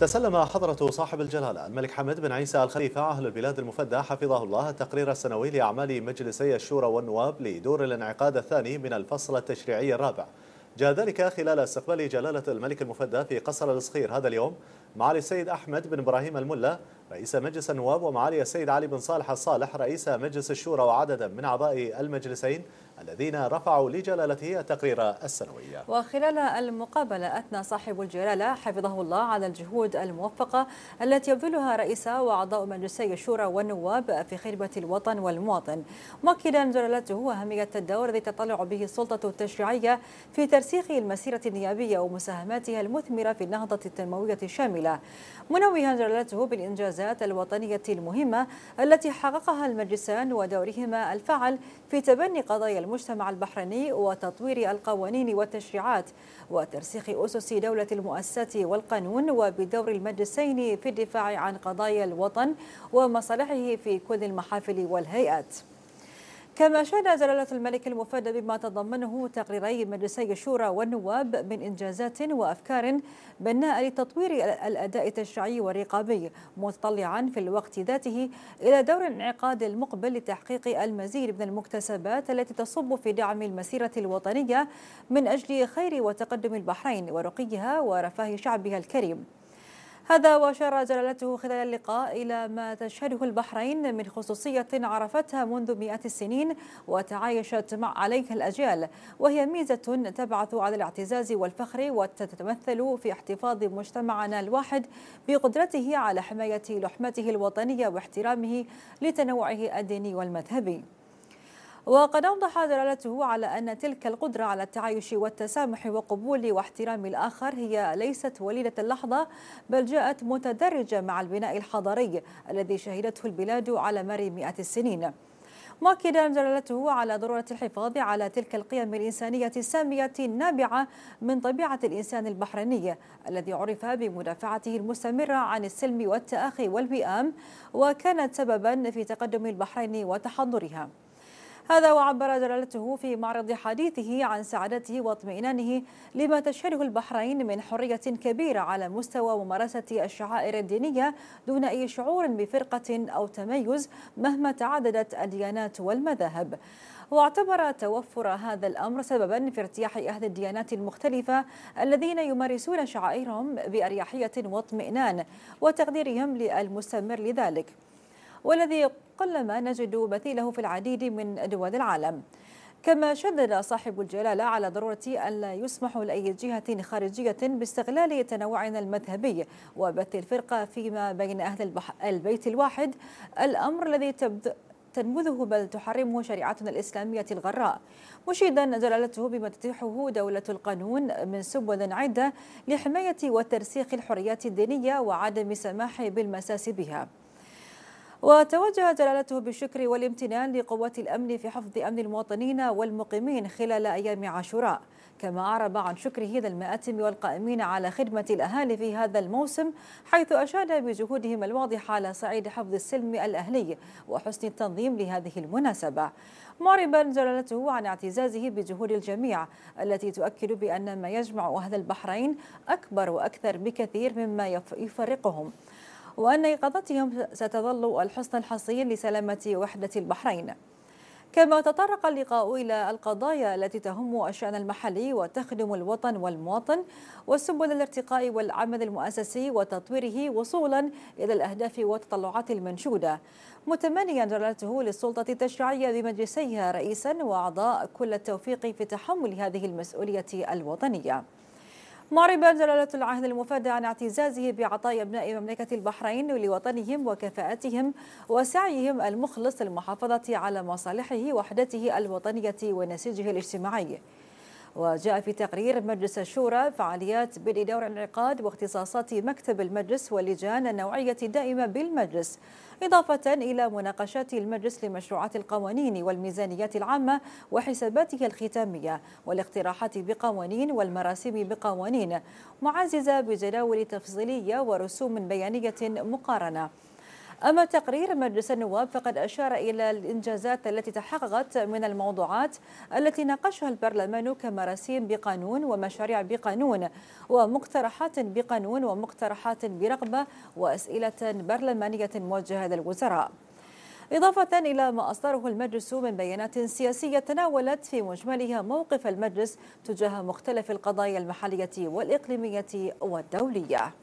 تسلم حضرة صاحب الجلالة الملك حمد بن عيسى الخليفة أهل البلاد المفدى حفظه الله التقرير السنوي لأعمال مجلسي الشورى والنواب لدور الانعقاد الثاني من الفصل التشريعي الرابع جاء ذلك خلال استقبال جلالة الملك المفدى في قصر الصخير هذا اليوم معالي السيد أحمد بن إبراهيم الملا رئيس مجلس النواب ومعالي السيد علي بن صالح الصالح رئيس مجلس الشورى وعددا من أعضاء المجلسين الذين رفعوا لجلالته التقرير السنوي وخلال المقابلة أثنى صاحب الجلالة حفظه الله على الجهود الموفقة التي يبذلها رئيس وأعضاء مجلسي الشورى والنواب في خدمة الوطن والمواطن مؤكدا جلالته أهمية الدور الذي تطلع به السلطة التشريعية في ترسيخ المسيرة النيابية ومساهماتها المثمرة في النهضة التنموية الشاملة كاملة منوها جلالته بالإنجازات الوطنية المهمة التي حققها المجلسان ودورهما الفعل في تبني قضايا المجتمع البحريني وتطوير القوانين والتشريعات وترسيخ أسس دولة المؤسسات والقانون وبدور المجلسين في الدفاع عن قضايا الوطن ومصالحه في كل المحافل والهيئات كما شاد جلالة الملك المفدى بما تضمنه تقريري مجلسي الشورى والنواب من إنجازات وأفكار بناء لتطوير الأداء التشريعي والرقابي متطلعا في الوقت ذاته إلى دور انعقاد المقبل لتحقيق المزيد من المكتسبات التي تصب في دعم المسيرة الوطنية من أجل خير وتقدم البحرين ورقيها ورفاه شعبها الكريم هذا وأشار جلالته خلال اللقاء إلى ما تشهده البحرين من خصوصية عرفتها منذ مئات السنين وتعايشت مع عليها الأجيال وهي ميزة تبعث على الاعتزاز والفخر وتتمثل في احتفاظ مجتمعنا الواحد بقدرته على حماية لحمته الوطنية واحترامه لتنوعه الديني والمذهبي وقد أوضح دلالته على أن تلك القدرة على التعايش والتسامح وقبول واحترام الآخر هي ليست وليدة اللحظة بل جاءت متدرجة مع البناء الحضاري الذي شهدته البلاد على مر مئة السنين مؤكدا دلالته على ضرورة الحفاظ على تلك القيم الإنسانية السامية النابعة من طبيعة الإنسان البحريني الذي عرف بمدافعته المستمرة عن السلم والتآخي والوئام وكانت سببا في تقدم البحرين وتحضرها هذا وعبر جلالته في معرض حديثه عن سعادته واطمئنانه لما تشهده البحرين من حرية كبيرة على مستوى ممارسة الشعائر الدينية دون أي شعور بفرقة أو تميز مهما تعددت الديانات والمذاهب واعتبر توفر هذا الأمر سببا في ارتياح أهل الديانات المختلفة الذين يمارسون شعائرهم بأريحية واطمئنان وتقديرهم للمستمر لذلك والذي قلما نجد مثيله في العديد من دول العالم كما شدد صاحب الجلالة على ضرورة أن لا يسمح لأي جهة خارجية باستغلال تنوعنا المذهبي وبث الفرقة فيما بين أهل البيت الواحد الأمر الذي تبدأ تنبذه بل تحرمه شريعتنا الإسلامية الغراء مشيدا جلالته بما تتيحه دولة القانون من سبل عدة لحماية وترسيخ الحريات الدينية وعدم السماح بالمساس بها وتوجه جلالته بالشكر والامتنان لقوات الأمن في حفظ أمن المواطنين والمقيمين خلال أيام عاشوراء كما أعرب عن شكره للمآتم والقائمين على خدمة الأهالي في هذا الموسم حيث أشاد بجهودهم الواضحة على صعيد حفظ السلم الأهلي وحسن التنظيم لهذه المناسبة معربا جلالته عن اعتزازه بجهود الجميع التي تؤكد بأن ما يجمع أهل البحرين أكبر وأكثر بكثير مما يفرقهم وأن إيقاظتهم ستظل الحصن الحصين لسلامة وحدة البحرين كما تطرق اللقاء إلى القضايا التي تهم الشأن المحلي وتخدم الوطن والمواطن وسبل الارتقاء والعمل المؤسسي وتطويره وصولا إلى الأهداف والتطلعات المنشودة متمنيا جلالته للسلطة التشريعية بمجلسيها رئيسا وأعضاء كل التوفيق في تحمل هذه المسؤولية الوطنية معربا جلالة العهد المفادى عن اعتزازه بعطاء ابناء مملكة البحرين لوطنهم وكفاءتهم وسعيهم المخلص للمحافظة على مصالحه وحدته الوطنية ونسيجه الاجتماعي وجاء في تقرير مجلس الشورى فعاليات بدء دور الانعقاد واختصاصات مكتب المجلس واللجان النوعية الدائمة بالمجلس إضافة إلى مناقشات المجلس لمشروعات القوانين والميزانيات العامة وحساباتها الختامية والاقتراحات بقوانين والمراسم بقوانين معززة بجداول تفصيلية ورسوم بيانية مقارنة أما تقرير مجلس النواب فقد أشار إلى الإنجازات التي تحققت من الموضوعات التي ناقشها البرلمان كمراسيم بقانون ومشاريع بقانون ومقترحات بقانون ومقترحات برغبة وأسئلة برلمانية موجهة للوزراء إضافة إلى ما أصدره المجلس من بيانات سياسية تناولت في مجملها موقف المجلس تجاه مختلف القضايا المحلية والإقليمية والدولية